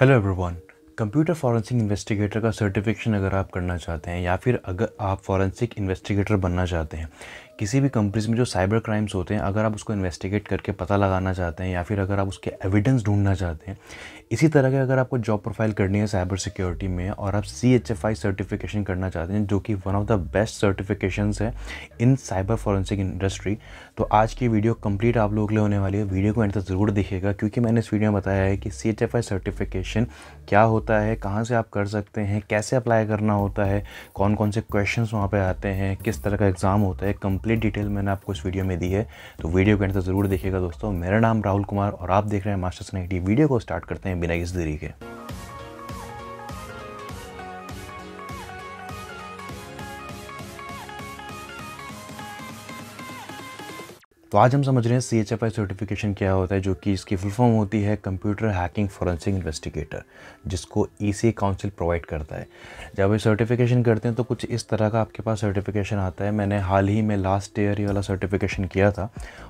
hello everyone computer forensic investigator का certification अगर आप करना चाहते हैं या फिर अगर आप फॉरेंसिक इन्वेस्टिगेटर बनना चाहते हैं किसी भी कंपनीज में जो साइबर क्राइम्स होते हैं अगर आप उसको इन्वेस्टिगेट करके पता लगाना चाहते हैं या फिर अगर आप उसके एविडेंस ढूंढना चाहते हैं इसी तरह के अगर आपको जॉब प्रोफाइल करनी है साइबर सिक्योरिटी में और आप C H F I certification करना चाहते हैं जो कि one of the best certification है इन साइबर फॉरेंसिक इंडस्ट्री तो आज की वीडियो कंप्लीट आप लोगों के लिए होने वाली है वीडियो को एंड तक ज़रूर देखिएगा क्योंकि मैंने इस वीडियो में बताया है कि सी सर्टिफिकेशन क्या होता है कहाँ से आप कर सकते हैं कैसे अप्लाई करना होता है कौन कौन से क्वेश्चन वहाँ पर आते हैं किस तरह का एग्ज़ाम होता है कंप्लीट डिटेल मैंने आपको इस वीडियो में दी है तो वीडियो को एंड तक ज़रूर देखिएगा दोस्तों मेरा नाम राहुल कुमार और आप देख रहे हैं मास्टर्स नाइटी वीडियो को स्टार्ट करते हैं बिना किसी देरी के तो आज हम समझ रहे हैं C H F I certification क्या होता है जो कि इसकी फुल फॉर्म होती है कंप्यूटर हैकिंग फॉरेंसिक इन्वेस्टिगेटर जिसको ई सी काउंसिल प्रोवाइड करता है जब ये सर्टिफिकेशन करते हैं तो कुछ इस तरह का आपके पास सर्टिफिकेशन आता है मैंने हाल ही में लास्ट ईयर ये वाला सर्टिफिकेशन किया था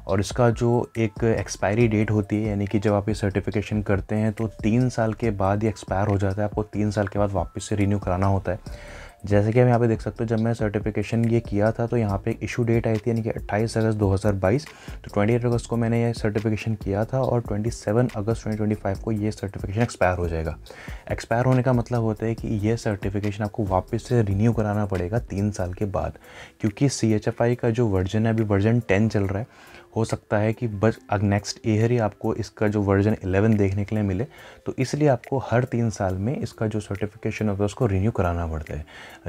और इसका जो एक एक्सपायरी डेट होती है यानी कि जब आप ये सर्टिफिकेशन करते हैं तो तीन साल के बाद ये एक्सपायर हो जाता है आपको तीन साल के बाद वापस से रिन्यू कराना होता है जैसे कि हम यहाँ पे देख सकते हो जब मैं सर्टिफिकेशन ये किया था तो यहाँ पे एक इशू डेट आई थी यानी कि 28 अगस्त 2022 तो 28 अगस्त को मैंने ये सर्टिफिकेशन किया था और 27 अगस्त 2025 को ये सर्टिफिकेशन एक्सपायर हो जाएगा एक्सपायर होने का मतलब होता है कि ये सर्टिफिकेशन आपको वापस से रिन्यू कराना पड़ेगा तीन साल के बाद क्योंकि सी का जो वर्जन है अभी वर्जन टेन चल रहा है हो सकता है कि बस नेक्स्ट ईयर ही आपको इसका जो वर्जन 11 देखने के लिए मिले तो इसलिए आपको हर तीन साल में इसका जो सर्टिफिकेशन होता है उसको रिन्यू कराना पड़ता है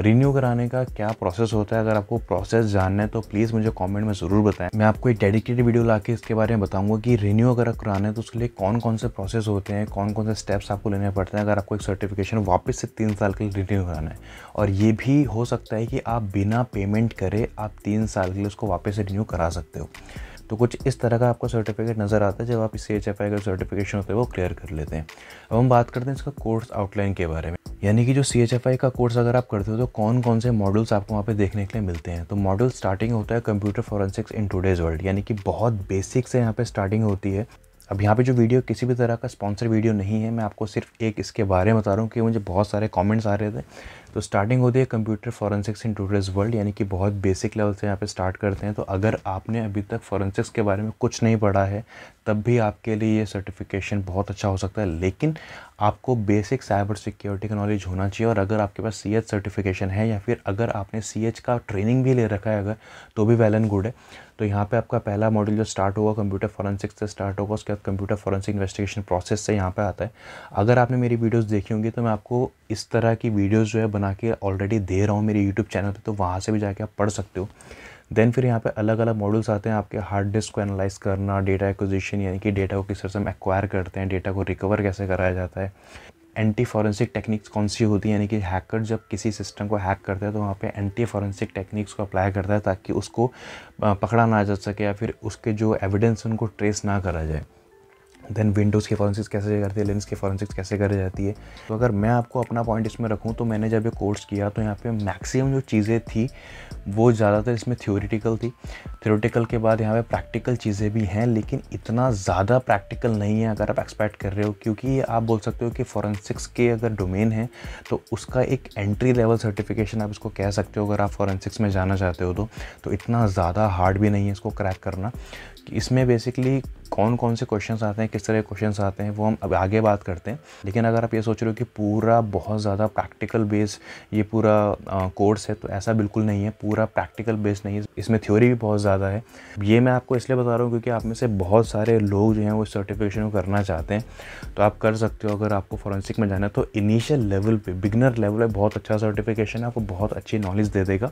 रिन्यू कराने का क्या प्रोसेस होता है अगर आपको प्रोसेस जानना है तो प्लीज़ मुझे कॉमेंट में ज़रूर बताएं मैं आपको एक डेडिकेटेड वीडियो ला इसके बारे में बताऊँगा कि रिन्यू अगर कराना है तो उसके लिए कौन कौन से प्रोसेस होते हैं कौन कौन से स्टेप्स आपको लेने पड़ते हैं अगर आपको एक सर्टिफिकेशन वापस से तीन साल के लिए रिन्यू कराना है और ये भी हो सकता है कि आप बिना पेमेंट करे आप तीन साल के लिए उसको वापस से रिन्यू करा सकते हो तो कुछ इस तरह का आपको सर्टिफिकेट नज़र आता है जब आप सी एच एफ आई का सर्टिफिकेशन होता है वो क्लियर कर लेते हैं अब हम बात करते हैं इसका कोर्स आउटलाइन के बारे में यानी कि जो सी एच एफ आई का कोर्स अगर आप करते हो तो कौन कौन से मॉडल्स आपको वहाँ पे देखने के लिए मिलते हैं तो मॉडल स्टार्टिंग होता है computer forensics in today's world यानी कि बहुत बेसिक से यहाँ पे स्टार्टिंग होती है अब यहाँ पे जो वीडियो किसी भी तरह का स्पॉन्सर वीडियो नहीं है मैं आपको सिर्फ एक इसके बारे में बता रहा हूँ कि मुझे बहुत सारे कमेंट्स आ रहे थे तो स्टार्टिंग होती है computer forensics in today's world यानी कि बहुत बेसिक लेवल से यहाँ पे स्टार्ट करते हैं तो अगर आपने अभी तक फॉरेंसिक्स के बारे में कुछ नहीं पढ़ा है तब भी आपके लिए ये सर्टिफिकेशन बहुत अच्छा हो सकता है लेकिन आपको बेसिक साइबर सिक्योरिटी का नॉलेज होना चाहिए और अगर आपके पास सी एच सर्टिफिकेशन है या फिर अगर आपने सी एच का ट्रेनिंग भी ले रखा है अगर तो भी वेल एंड गुड है तो यहाँ पे आपका पहला मॉड्यूल जो स्टार्ट होगा कंप्यूटर फॉरेंसिक से स्टार्ट होगा उसके बाद कंप्यूटर फॉरेंसिक इन्वेस्टिगेशन प्रोसेस से यहाँ पे आता है अगर आपने मेरी वीडियोस देखी होंगी तो मैं आपको इस तरह की वीडियोस जो है बना के ऑलरेडी दे रहा हूँ मेरे यूट्यूब चैनल पे तो वहाँ से भी जाके आप पढ़ सकते हो देन फिर यहाँ पे अलग अलग मॉडल्स आते हैं आपके हार्ड डिस्क को एनालाइज करना डेटा एक्विजिशन यानी कि डेटा को किस तरह से हम एक्वायर करते हैं डेटा को रिकवर कैसे कराया जाता है एंटी फॉरेंसिक टेक्निक्स कौन सी होती है यानी कि हैकर जब किसी सिस्टम को हैक करता है तो वहाँ पे एंटी फॉरेंसिक टेक्निक्स को अप्लाई करता है ताकि उसको पकड़ा ना जा सके या फिर उसके जो एविडेंस उनको ट्रेस ना करा जाए देन विंडोज़ की फॉरेंसिक्स कैसे करती है लेंस की फॉरेंसिक्स कैसे करी जाती है तो अगर मैं आपको अपना पॉइंट इसमें रखूँ तो मैंने जब ये कोर्स किया तो यहाँ पे मैक्सिमम जो चीज़ें थी वो ज़्यादातर इसमें थ्योरिटिकल थी थ्योरिटिकल के बाद यहाँ पे प्रैक्टिकल चीज़ें भी हैं लेकिन इतना ज़्यादा प्रैक्टिकल नहीं है अगर आप एक्सपेक्ट कर रहे हो क्योंकि ये आप बोल सकते हो कि फॉरेंसिक्स के अगर डोमेन है तो उसका एक एंट्री लेवल सर्टिफिकेशन आप इसको कह सकते हो अगर आप फॉरेंसिक्स में जाना चाहते हो तो, तो इतना ज़्यादा हार्ड भी नहीं है इसको क्रैक करना कि इसमें बेसिकली कौन कौन से क्वेश्चन आते हैं किस तरह के क्वेश्चन आते हैं वो हम अब आगे बात करते हैं लेकिन अगर आप ये सोच रहे हो कि पूरा बहुत ज़्यादा प्रैक्टिकल बेस ये पूरा कोर्स है तो ऐसा बिल्कुल नहीं है पूरा पूरा प्रैक्टिकल बेस्ड नहीं है इसमें थ्योरी भी बहुत ज़्यादा है ये मैं आपको इसलिए बता रहा हूँ क्योंकि आप में से बहुत सारे लोग जो हैं वो सर्टिफिकेशन करना चाहते हैं तो आप कर सकते हो अगर आपको फॉरेंसिक में जाना है तो इनिशियल लेवल पर बिगनर लेवल पर बहुत अच्छा सर्टिफिकेशन है आपको बहुत अच्छी नॉलेज दे देगा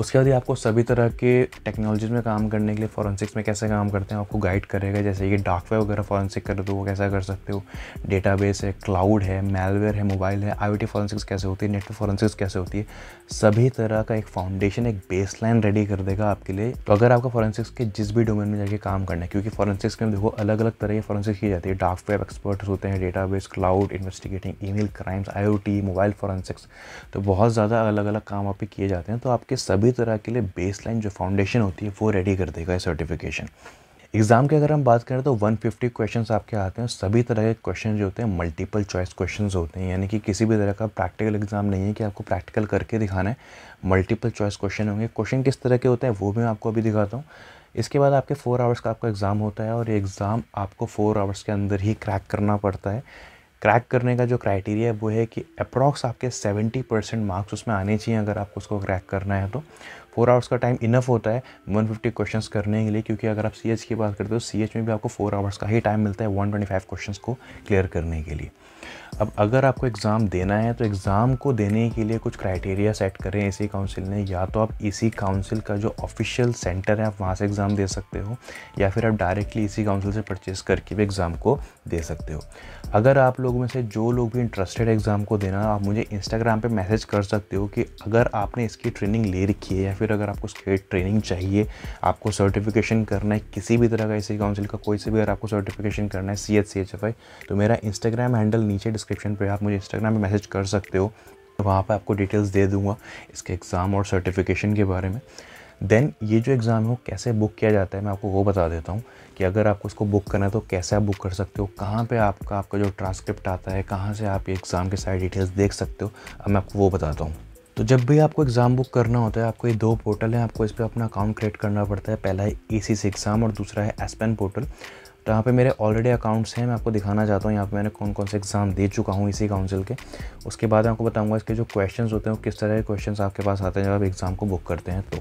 उसके बाद ये आपको सभी तरह के टेक्नोलॉजीज में काम करने के लिए फॉरेंसिक्स में कैसे काम करते हैं आपको गाइड करेगा जैसे कि डार्क वेब वगैरह फॉरेंसिक कर तो वो कैसा कर सकते हो डेटाबेस है क्लाउड है मेलवेयर है मोबाइल है आई फॉरेंसिक्स कैसे होती है नेटवर्क फॉरेंसिक्स कैसे होती है सभी तरह का एक फाउंडेशन एक बेस रेडी कर देगा आपके लिए तो अगर आपका फॉरेंसिक्स के जिस भी डोमेन में जाके काम करना है क्योंकि फॉरेंसिक्स में देखो अलग अलग तरह की फॉरेंसिक्स की जाती है डार्क वेब एक्सपर्ट्स होते हैं database cloud investigating email crimes IoT mobile forensics तो बहुत ज़्यादा अलग अलग काम आप किए जाते हैं तो आपके सभी सभी तरह के लिए बेस जो फाउंडेशन होती है वो रेडी कर देगा ये सर्टिफिकेशन एग्ज़ाम की अगर हम बात करें तो 150 फिफ्टी क्वेश्चन आपके आते हैं सभी तरह के क्वेश्चन जो होते हैं मल्टीपल चॉइस क्वेश्चन होते हैं यानी कि किसी भी तरह का प्रैक्टिकल एग्जाम नहीं है कि आपको प्रैक्टिकल करके दिखाना है मल्टीपल चॉइस क्वेश्चन होंगे क्वेश्चन किस तरह के होते हैं वो भी मैं आपको अभी दिखाता हूँ इसके बाद आपके फ़ोर आवर्स का आपका एग्ज़ाम होता है और एग्ज़ाम आपको फ़ोर आवर्स के अंदर ही क्रैक करना पड़ता है क्रैक करने का जो क्राइटेरिया है वो है कि अप्रॉक्स आपके 70 परसेंट मार्क्स उसमें आने चाहिए अगर आपको उसको क्रैक करना है तो फोर आवर्स का टाइम इनफ होता है 150 क्वेश्चन करने के लिए क्योंकि अगर आप सी की बात करते हो सी में भी आपको फोर आवर्स का ही टाइम मिलता है 125 क्वेश्चन को क्लियर करने के लिए अब अगर आपको एग्ज़ाम देना है तो एग्ज़ाम को देने के लिए कुछ क्राइटेरिया सेट करें इसी काउंसिल ने या तो आप इसी काउंसिल का जो ऑफिशियल सेंटर है आप वहाँ से एग्ज़ाम दे सकते हो या फिर आप डायरेक्टली इसी काउंसिल से परचेज़ करके भी एग्ज़ाम को दे सकते हो अगर आप लोग में से जो लोग भी इंटरेस्टेड एग्ज़ाम को देना आप मुझे इंस्टाग्राम पर मैसेज कर सकते हो कि अगर आपने इसकी ट्रेनिंग ले रखी है या फिर अगर आपको उसकी ट्रेनिंग चाहिए आपको सर्टिफिकेशन करना है किसी भी तरह का इसी काउंसिल का कोई से भी अगर आपको सर्टिफिकेशन करना है C H C H F I तो मेरा इंस्टाग्राम हैंडल नीचे डिस्क्रिप्शन पे आप मुझे इंस्टाग्राम में मैसेज कर सकते हो तो वहाँ पर आपको डिटेल्स दे दूँगा इसके एग्ज़ाम और सर्टिफिकेशन के बारे में देन ये जो एग्ज़ाम है वो कैसे बुक किया जाता है मैं आपको वो बता देता हूँ कि अगर आपको इसको बुक करना है तो कैसे आप बुक कर सकते हो कहाँ पे आपका आपका जो ट्रांसक्रिप्ट आता है कहाँ से आप ये एग्ज़ाम के सारी डिटेल्स देख सकते हो अब मैं आपको वो बताता हूँ तो जब भी आपको एग्ज़ाम बुक करना होता है आपको ये दो पोर्टल हैं आपको इस पर अपना अकाउंट क्रिएट करना पड़ता है पहला है ए सी एग्ज़ाम और दूसरा है एसपेन पोर्टल तो यहाँ पे मेरे ऑलरेडी अकाउंट्स हैं मैं आपको दिखाना चाहता हूँ यहाँ पे मैंने कौन कौन से एग्ज़ाम दे चुका हूँ इसी काउंसिल के उसके बाद आपको बताऊँगा इसके जो क्वेश्चन होते हैं किस तरह के क्वेश्चन आपके पास आते हैं जब आप एग्ज़ाम को बुक करते हैं तो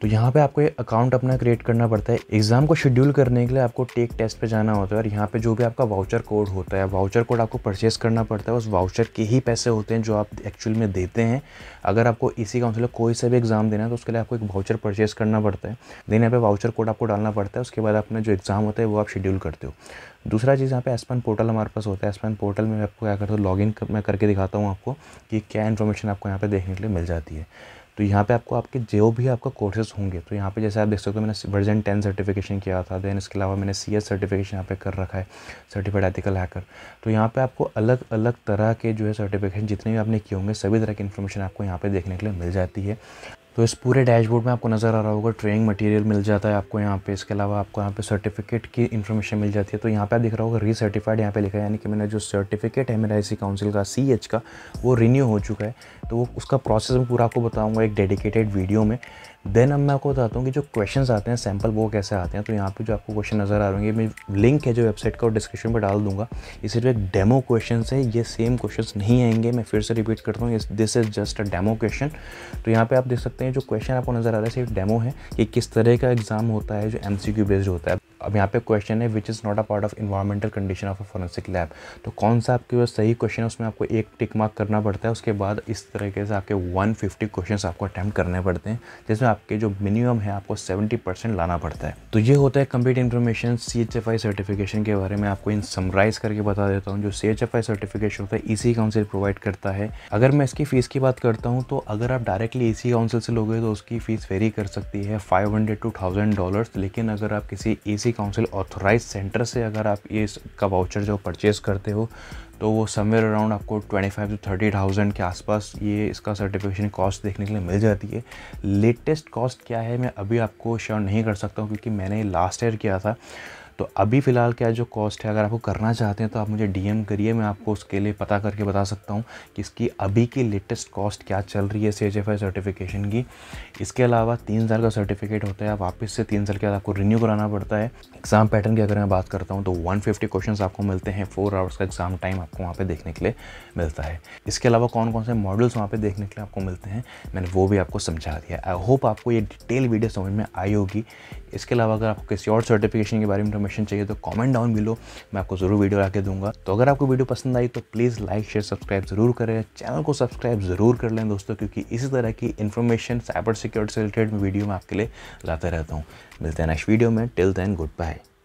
तो यहाँ पे आपको अकाउंट अपना क्रिएट करना पड़ता है एग्ज़ाम को शेड्यूल करने के लिए आपको टेक टेस्ट पे जाना होता है और यहाँ पे जो भी आपका वाउचर कोड होता है वाउचर कोड आपको परचेस करना पड़ता है उस वाउचर के ही पैसे होते हैं जो आप एक्चुअल में देते हैं अगर आपको इसी काउंसिल कोई सा भी एग्ज़ाम देना है तो उसके लिए आपको एक वाउचर परचेस करना पड़ता है देने पर वाउचर कोड आपको डालना पड़ता है उसके बाद अपना जो एग्ज़ाम होता है वो आप शेड्यूल करते हो दूसरा चीज़ यहाँ पे एसपन पोर्टल हमारे पास होता है एसपन पोर्टल में मैं आपको क्या करता हूँ इन मैं करके दिखाता हूँ आपको कि क्या इन्फॉर्मेशन आपको यहाँ पे देखने के लिए मिल जाती है तो यहाँ पे आपको आपके जो भी आपका कोर्सेज होंगे तो यहाँ पे जैसे आप देख सकते हो मैंने वर्जन टेन सर्टिफिकेशन किया था देन इसके अलावा मैंने सी एस सर्टिफिकेशन यहाँ पे कर रखा है सर्टिफाइड एथिकल हैकर तो यहाँ पे आपको अलग अलग तरह के जो है सर्टिफिकेशन जितने भी आपने किए होंगे सभी तरह की इन्फॉर्मेशन आपको यहाँ पर देखने के लिए मिल जाती है तो इस पूरे डैशबोर्ड में आपको नज़र आ रहा होगा ट्रेनिंग मटेरियल मिल जाता है आपको यहाँ पे इसके अलावा आपको यहाँ पे सर्टिफिकेट की इन्फॉर्मेशन मिल जाती है तो यहाँ पे आप दिख रहा होगा रीसर्टिफाइड यहाँ पे लिखा है यानी कि मैंने जो सर्टिफिकेट है मेरा इसी काउंसिल का सी एच का वो रिन्यू हो चुका है तो वो उसका प्रोसेस मैं पूरा आपको बताऊँगा एक डेडिकेटेड वीडियो में देन अब मैं आपको बताता हूँ कि जो क्वेश्चन आते हैं सैम्पल वो कैसे आते हैं तो यहाँ पे जो आपको क्वेश्चन नज़र आ रहे होंगे मैं लिंक है जो वेबसाइट का और डिस्क्रिप्शन पर डाल दूंगा ये सिर्फ एक डेमो क्वेश्चन है ये सेम क्वेश्चन नहीं आएंगे मैं फिर से रिपीट करता हूँ this is just a demo question तो यहाँ पर आप देख सकते हैं जो क्वेश्चन आपको नज़र आ रहा है सिर्फ डेमो है कि किस तरह का एग्ज़ाम होता है जो एम बेस्ड होता है अब यहाँ पे क्वेश्चन है which is not a part of environmental condition of a forensic lab तो कौन सा आपके पास सही क्वेश्चन है उसमें आपको एक टिक मार्क करना पड़ता है उसके बाद इस तरीके से आपके 150 क्वेश्चन आपको अटैम्प्ट करने पड़ते हैं जिसमें आपके जो मिनिमम है आपको 70 परसेंट लाना पड़ता है तो ये होता है complete information C H F I certification के बारे में आपको इन समराइज करके बता देता हूँ जो C H F I certification होता है ई सी काउंसिल प्रोवाइड करता है अगर मैं इसकी फ़ीस की बात करता हूँ तो अगर आप डायरेक्टली ई सी काउंसिल से लोगे तो उसकी फ़ीस वेरी कर सकती है five hundred two thousand dollar लेकिन अगर आप किसी E C GST council authorise centre से अगर आप ये का वाउचर जो परचेज करते हो तो वो समवेयर अराउंड आपको 25 टू थर्टी थाउजेंड के आसपास ये इसका सर्टिफिकेशन कॉस्ट देखने के लिए मिल जाती है लेटेस्ट कॉस्ट क्या है मैं अभी आपको श्योर नहीं कर सकता हूँ क्योंकि मैंने लास्ट ईयर किया था तो अभी फ़िलहाल क्या जो कॉस्ट है अगर आपको करना चाहते हैं तो आप मुझे डीएम करिए मैं आपको उसके लिए पता करके बता सकता हूँ कि इसकी अभी की लेटेस्ट कॉस्ट क्या चल रही है C H F I certification की इसके अलावा तीन साल का सर्टिफिकेट होता है वापस से तीन साल के बाद आपको रिन्यू कराना पड़ता है एग्ज़ाम पैटर्न की अगर मैं बात करता हूँ तो वन फिफ्टी क्वेश्चन आपको मिलते हैं फोर आवर्स का एग्ज़ाम टाइम आपको वहाँ पर देखने के लिए मिलता है इसके अलावा कौन कौन से मॉडल्स वहाँ पर देखने के लिए आपको मिलते हैं मैंने वो भी आपको समझा दिया आई होप आपको ये डिटेल वीडियो समझ में आई होगी इसके अलावा अगर आपको किसी और सर्टिफिकेशन के बारे में इन्फॉर्मेशन चाहिए तो कॉमेंट डाउन बिलो मैं आपको ज़रूर वीडियो ला दूंगा तो अगर आपको वीडियो पसंद आई तो प्लीज़ लाइक शेयर सब्सक्राइब ज़रूर करें चैनल को सब्सक्राइब ज़रूर कर लें दोस्तों क्योंकि इसी तरह की इन्फॉर्मेशन साइबर सिक्योरिटी से रिलेटेड वीडियो मैं आपके लिए लाता रहता हूँ मिलते हैं नेक्स्ट वीडियो में टिल देन गुड बाय